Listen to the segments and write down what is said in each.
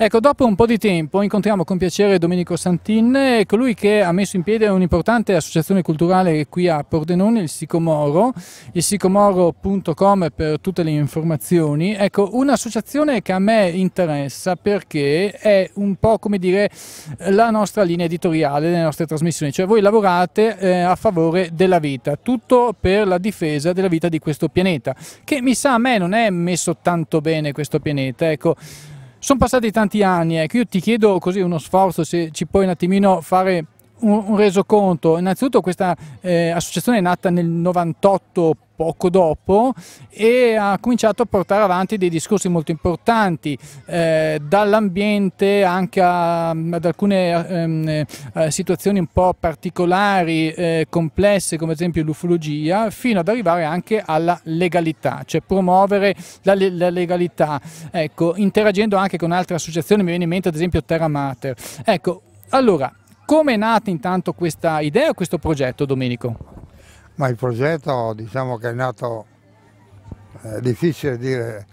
Ecco, dopo un po' di tempo incontriamo con piacere Domenico Santin, colui che ha messo in piedi un'importante associazione culturale qui a Pordenone, il Sicomoro, il sicomoro.com per tutte le informazioni. Ecco, un'associazione che a me interessa perché è un po' come dire la nostra linea editoriale le nostre trasmissioni, cioè voi lavorate eh, a favore della vita, tutto per la difesa della vita di questo pianeta, che mi sa a me non è messo tanto bene questo pianeta, ecco, sono passati tanti anni, ecco, io ti chiedo così uno sforzo, se ci puoi un attimino fare un, un resoconto. Innanzitutto questa eh, associazione è nata nel 98 poco dopo e ha cominciato a portare avanti dei discorsi molto importanti eh, dall'ambiente anche a, ad alcune ehm, eh, situazioni un po' particolari, eh, complesse come ad esempio l'ufologia fino ad arrivare anche alla legalità, cioè promuovere la, la, legalità, ecco, interagendo anche con altre associazioni, mi viene in mente ad esempio Terra Mater. Ecco, allora, come è nata intanto questa idea, questo progetto, Domenico? Ma il progetto diciamo che è nato, è eh, difficile dire,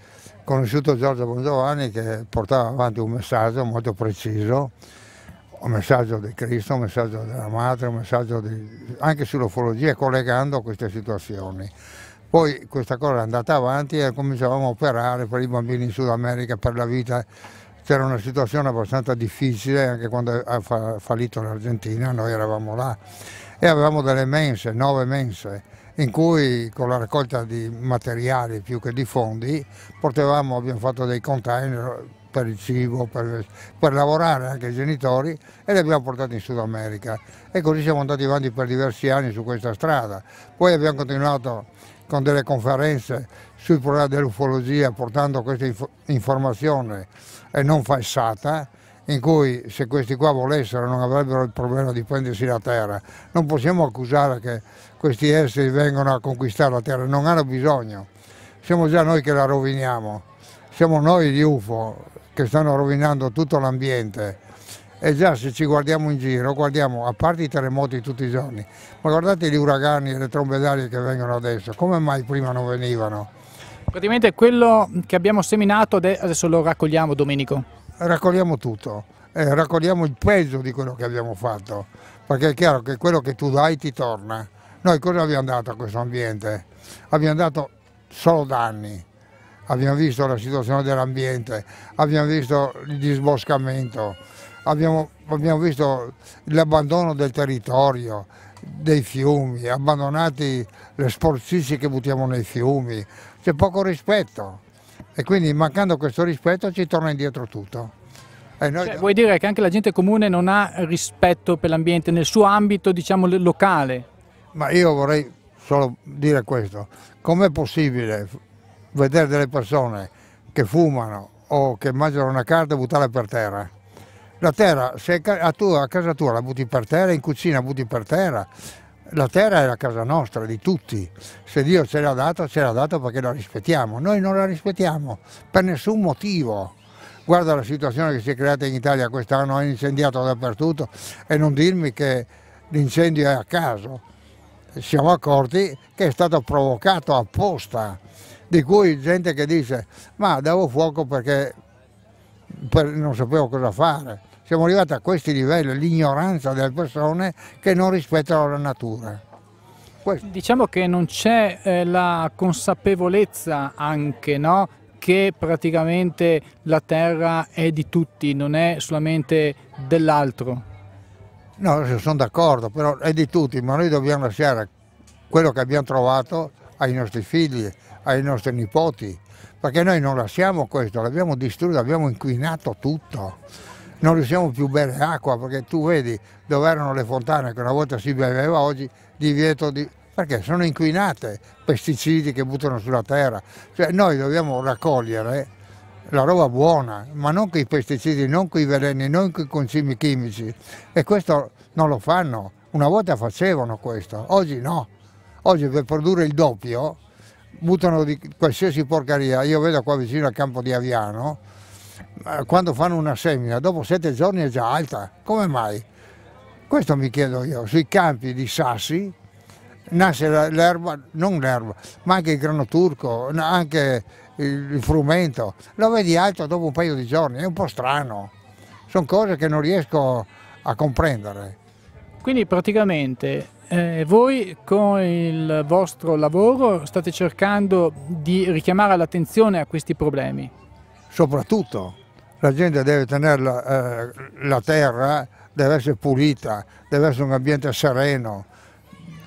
conosciuto Giorgio Bongiovanni che portava avanti un messaggio molto preciso, un messaggio di Cristo, un messaggio della madre, un messaggio di, anche sull'ufologia collegando queste situazioni. Poi questa cosa è andata avanti e cominciavamo a operare per i bambini in Sud America, per la vita c'era una situazione abbastanza difficile anche quando ha fallito l'Argentina, noi eravamo là e avevamo delle mense, nove mense, in cui con la raccolta di materiali più che di fondi portavamo, abbiamo fatto dei container per il cibo, per, per lavorare anche i genitori e li abbiamo portati in Sud America e così siamo andati avanti per diversi anni su questa strada. Poi abbiamo continuato con delle conferenze sui problema dell'ufologia portando questa inf informazione e non falsata, in cui se questi qua volessero non avrebbero il problema di prendersi la terra. Non possiamo accusare che questi esteri vengano a conquistare la terra, non hanno bisogno. Siamo già noi che la roviniamo, siamo noi gli UFO che stanno rovinando tutto l'ambiente. E già se ci guardiamo in giro, guardiamo a parte i terremoti tutti i giorni, ma guardate gli uragani e le trombedarie che vengono adesso, come mai prima non venivano? Praticamente quello che abbiamo seminato adesso lo raccogliamo Domenico? Raccogliamo tutto, eh, raccogliamo il peso di quello che abbiamo fatto, perché è chiaro che quello che tu dai ti torna. Noi cosa abbiamo dato a questo ambiente? Abbiamo dato solo danni, abbiamo visto la situazione dell'ambiente, abbiamo visto il disboscamento, abbiamo, abbiamo visto l'abbandono del territorio, dei fiumi, abbandonati le sporcizie che buttiamo nei fiumi, c'è poco rispetto e quindi mancando questo rispetto ci torna indietro tutto. Eh, noi... Cioè, vuoi dire che anche la gente comune non ha rispetto per l'ambiente nel suo ambito diciamo locale? Ma io vorrei solo dire questo, com'è possibile vedere delle persone che fumano o che mangiano una carta e buttarla per terra? La terra, se a, tu, a casa tua la butti per terra, in cucina la butti per terra, la terra è la casa nostra, di tutti. Se Dio ce l'ha data, ce l'ha data perché la rispettiamo. Noi non la rispettiamo per nessun motivo. Guarda la situazione che si è creata in Italia quest'anno, è incendiato dappertutto e non dirmi che l'incendio è a caso. Siamo accorti che è stato provocato apposta, di cui gente che dice ma davo fuoco perché non sapevo cosa fare. Siamo arrivati a questi livelli, l'ignoranza delle persone che non rispettano la natura. Questo. Diciamo che non c'è eh, la consapevolezza anche no? che praticamente la terra è di tutti, non è solamente dell'altro. No, sono d'accordo, però è di tutti, ma noi dobbiamo lasciare quello che abbiamo trovato ai nostri figli, ai nostri nipoti, perché noi non lasciamo questo, l'abbiamo distrutto, abbiamo inquinato tutto non riusciamo più a bere acqua perché tu vedi dove erano le fontane che una volta si beveva, oggi divieto di... perché sono inquinate, pesticidi che buttano sulla terra. Cioè noi dobbiamo raccogliere la roba buona, ma non con i pesticidi, non con i veleni, non con i concimi chimici. E questo non lo fanno. Una volta facevano questo, oggi no. Oggi per produrre il doppio buttano di qualsiasi porcheria, Io vedo qua vicino al campo di Aviano, eh, quando fanno una semina, dopo sette giorni è già alta. Come mai? Questo mi chiedo io. Sui campi di Sassi nasce l'erba, non l'erba, ma anche il grano turco, anche il frumento. Lo vedi alto dopo un paio di giorni, è un po' strano. Sono cose che non riesco a comprendere. Quindi praticamente eh, voi con il vostro lavoro state cercando di richiamare l'attenzione a questi problemi? Soprattutto, la gente deve tenere la, eh, la terra, deve essere pulita, deve essere un ambiente sereno,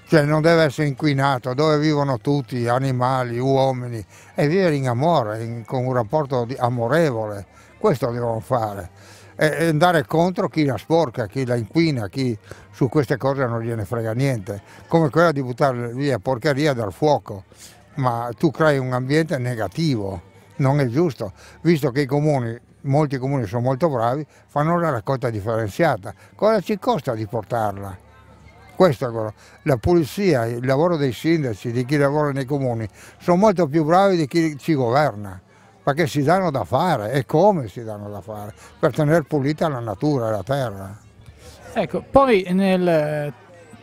cioè non deve essere inquinato, dove vivono tutti, animali, uomini, e vivere in amore, in, con un rapporto di, amorevole, questo devono fare. E, e, andare contro chi la sporca, chi la inquina, chi su queste cose non gliene frega niente, come quella di buttare via porcheria dal fuoco, ma tu crei un ambiente negativo, non è giusto, visto che i comuni molti comuni sono molto bravi, fanno la raccolta differenziata. Cosa ci costa di portarla? Questa cosa. La pulizia, il lavoro dei sindaci, di chi lavora nei comuni, sono molto più bravi di chi ci governa, perché si danno da fare e come si danno da fare, per tenere pulita la natura e la terra. Ecco, poi nel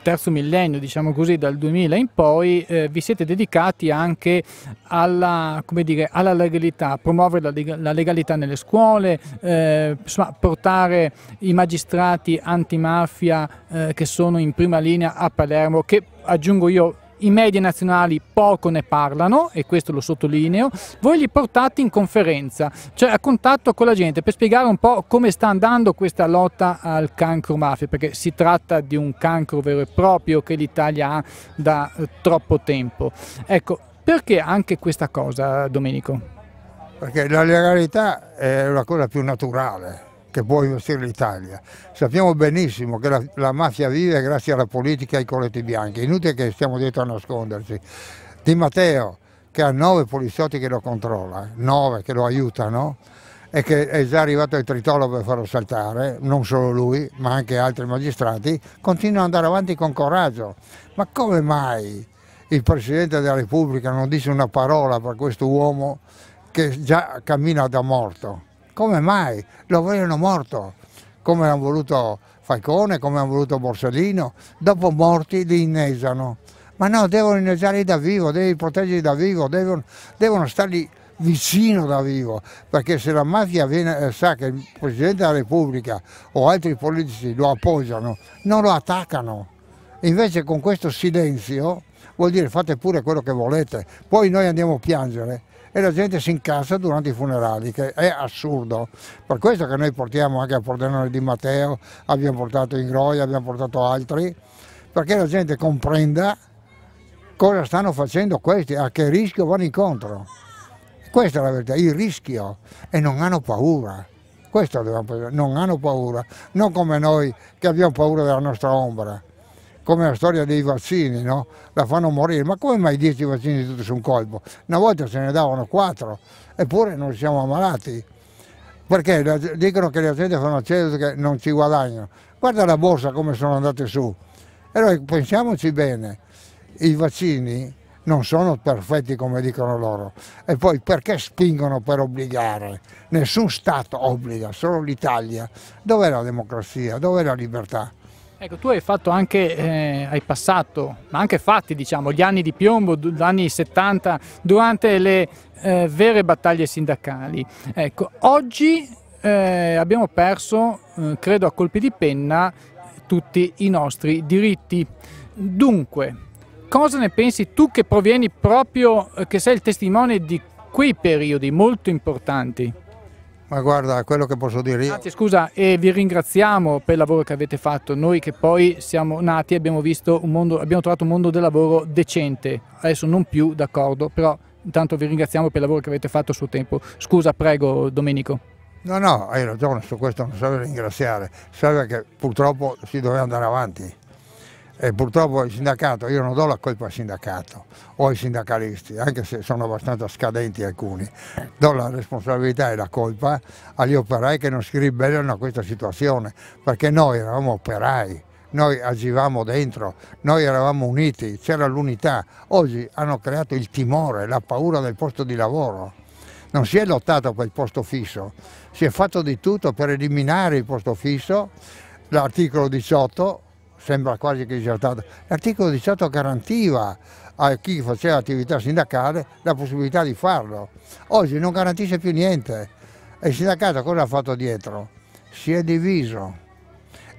terzo millennio, diciamo così, dal 2000 in poi, eh, vi siete dedicati anche alla, dire, alla legalità, promuovere la, la, legalità nelle scuole, eh, insomma, portare i magistrati antimafia eh, che sono in prima linea a Palermo, che aggiungo io i media nazionali poco ne parlano, e questo lo sottolineo, voi li portate in conferenza, cioè a contatto con la gente, per spiegare un po' come sta andando questa lotta al cancro mafia, perché si tratta di un cancro vero e proprio che l'Italia ha da eh, troppo tempo. Ecco, perché anche questa cosa, Domenico? Perché la legalità è la cosa più naturale che può investire l'Italia. Sappiamo benissimo che la, la mafia vive grazie alla politica e ai colletti bianchi, inutile che stiamo dietro a nasconderci. Di Matteo, che ha nove poliziotti che lo controlla, nove che lo aiutano, e che è già arrivato il tritolo per farlo saltare, non solo lui, ma anche altri magistrati, continua ad andare avanti con coraggio. Ma come mai il Presidente della Repubblica non dice una parola per questo uomo che già cammina da morto? Come mai? Lo vogliono morto, come hanno voluto Falcone, come hanno voluto Borsellino. Dopo morti li innesano. Ma no, devono inneggiarli da vivo, devi proteggerli da vivo, devono, devono stargli vicino da vivo, perché se la mafia viene, eh, sa che il Presidente della Repubblica o altri politici lo appoggiano, non lo attaccano. Invece con questo silenzio vuol dire fate pure quello che volete, poi noi andiamo a piangere e la gente si incassa durante i funerali, che è assurdo. Per questo che noi portiamo anche a Pordenone di Matteo, abbiamo portato Ingroia, abbiamo portato altri, perché la gente comprenda cosa stanno facendo questi, a che rischio vanno incontro. Questa è la verità, il rischio, e non hanno paura. Questo dobbiamo pensare, non hanno paura, non come noi che abbiamo paura della nostra ombra come la storia dei vaccini, no? la fanno morire. Ma come mai 10 vaccini tutti su un colpo? Una volta se ne davano 4, eppure non siamo ammalati. Perché dicono che le aziende fanno accesso che non ci guadagnano. Guarda la borsa come sono andate su. Allora pensiamoci bene, i vaccini non sono perfetti come dicono loro. E poi perché spingono per obbligare? Nessun Stato obbliga, solo l'Italia. Dov'è la democrazia? Dov'è la libertà? Ecco, tu hai fatto anche, eh, hai passato, ma anche fatti diciamo, gli anni di piombo, gli anni 70, durante le eh, vere battaglie sindacali. Ecco, oggi eh, abbiamo perso, eh, credo a colpi di penna, tutti i nostri diritti. Dunque, cosa ne pensi tu che provieni proprio, eh, che sei il testimone di quei periodi molto importanti? Ma guarda, quello che posso dire io. Anzi, scusa, e vi ringraziamo per il lavoro che avete fatto. Noi che poi siamo nati e abbiamo, abbiamo, trovato un mondo del lavoro decente. Adesso non più, d'accordo, però intanto vi ringraziamo per il lavoro che avete fatto a suo tempo. Scusa, prego Domenico. No, no, hai ragione, su questo non serve ringraziare, serve che purtroppo si doveva andare avanti e purtroppo il sindacato, io non do la colpa al sindacato o ai sindacalisti, anche se sono abbastanza scadenti alcuni, do la responsabilità e la colpa agli operai che non si ribellano a questa situazione, perché noi eravamo operai, noi agivamo dentro, noi eravamo uniti, c'era l'unità, oggi hanno creato il timore, la paura del posto di lavoro. Non si è lottato per il posto fisso, si è fatto di tutto per eliminare il posto fisso, l'articolo 18 sembra quasi che sia stato, l'articolo 18 garantiva a chi faceva attività sindacale la possibilità di farlo, oggi non garantisce più niente e il sindacato cosa ha fatto dietro? Si è diviso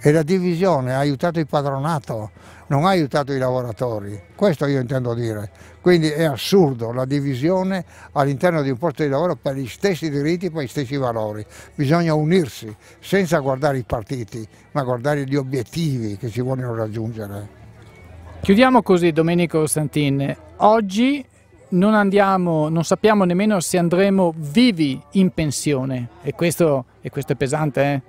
e la divisione ha aiutato il padronato, non ha aiutato i lavoratori, questo io intendo dire. Quindi è assurdo la divisione all'interno di un posto di lavoro per gli stessi diritti, per gli stessi valori. Bisogna unirsi senza guardare i partiti, ma guardare gli obiettivi che si vogliono raggiungere. Chiudiamo così Domenico Costantin. Oggi non, andiamo, non sappiamo nemmeno se andremo vivi in pensione e questo, e questo è pesante, eh?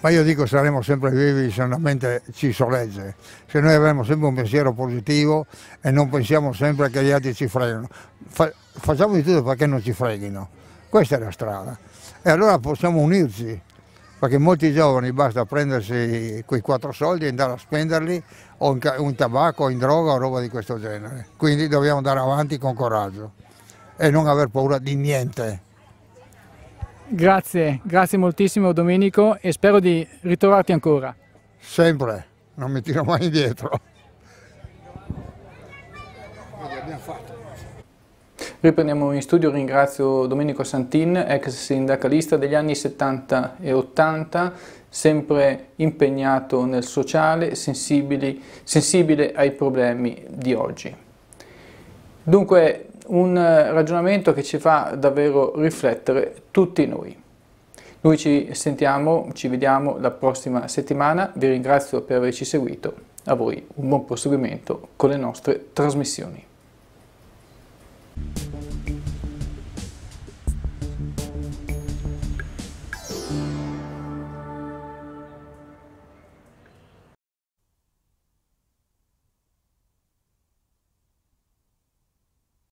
ma io dico saremo sempre vivi se la mente ci sorregge, se noi avremo sempre un pensiero positivo e non pensiamo sempre che gli altri ci freghino. Fa, facciamo di tutto perché non ci freghino, questa è la strada. E allora possiamo unirci, perché molti giovani basta prendersi quei quattro soldi e andare a spenderli o in, in tabacco, o in droga o roba di questo genere. Quindi dobbiamo andare avanti con coraggio e non aver paura di niente. Grazie, grazie moltissimo Domenico e spero di ritrovarti ancora. Sempre, non mi tiro mai indietro. Riprendiamo in studio, ringrazio Domenico Santin, ex sindacalista degli anni 70 e 80, sempre impegnato nel sociale, sensibile ai problemi di oggi. Dunque un eh, ragionamento che ci fa davvero riflettere tutti noi. Noi ci sentiamo, ci vediamo la prossima settimana, vi ringrazio per averci seguito, a voi un buon proseguimento con le nostre trasmissioni.